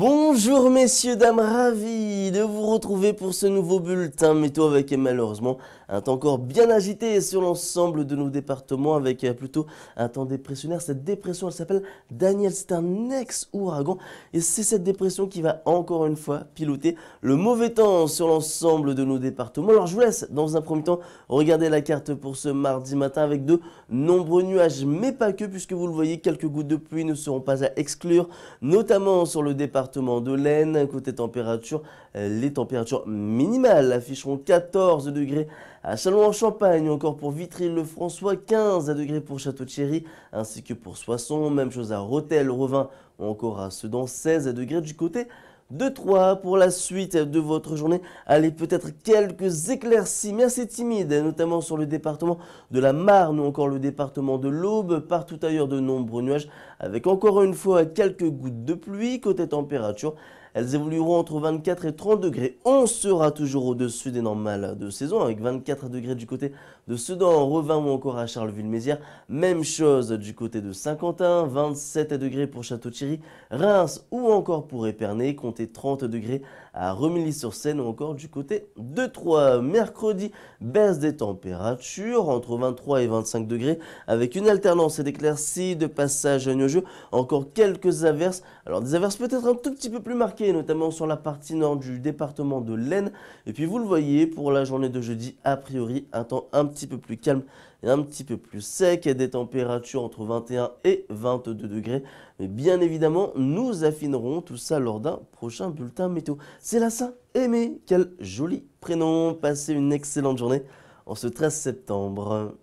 Bonjour messieurs, dames, ravi de vous retrouver pour ce nouveau bulletin météo avec eh, malheureusement un temps encore bien agité sur l'ensemble de nos départements avec eh, plutôt un temps dépressionnaire. Cette dépression, elle s'appelle Daniel, c'est un ex-ouragan et c'est cette dépression qui va encore une fois piloter le mauvais temps sur l'ensemble de nos départements. Alors je vous laisse dans un premier temps regarder la carte pour ce mardi matin avec de nombreux nuages, mais pas que puisque vous le voyez, quelques gouttes de pluie ne seront pas à exclure, notamment sur le département de l'Aisne. Côté température, euh, les températures minimales afficheront 14 degrés à Châlons-en-Champagne, encore pour Vitry-le-François, 15 degrés pour Château-Thierry, ainsi que pour Soissons, même chose à Rotel, Revin ou encore à Sedan, 16 degrés du côté de 3 pour la suite de votre journée. Allez, peut-être quelques éclaircies, mais assez timides, notamment sur le département de la Marne ou encore le département de l'Aube. Partout ailleurs, de nombreux nuages avec encore une fois quelques gouttes de pluie. Côté température, elles évolueront entre 24 et 30 degrés. On sera toujours au-dessus des normales de saison, avec 24 degrés du côté de Sedan, Revin ou encore à Charleville-Mézières. Même chose du côté de Saint-Quentin, 27 degrés pour Château-Thierry, Reims ou encore pour Épernay, comptez 30 degrés à Remilly-sur-Seine ou encore du côté de Troyes. Mercredi, baisse des températures entre 23 et 25 degrés avec une alternance d'éclaircies, de passage passages nuageux, encore quelques averses. Alors des averses peut-être un tout petit peu plus marquées, notamment sur la partie nord du département de l'Aisne. Et puis vous le voyez, pour la journée de jeudi, a priori un temps un petit peu plus calme et un petit peu plus sec, et des températures entre 21 et 22 degrés. Mais bien évidemment, nous affinerons tout ça lors d'un prochain bulletin météo. C'est la saint Aimé, quel joli prénom. Passez une excellente journée en ce 13 septembre.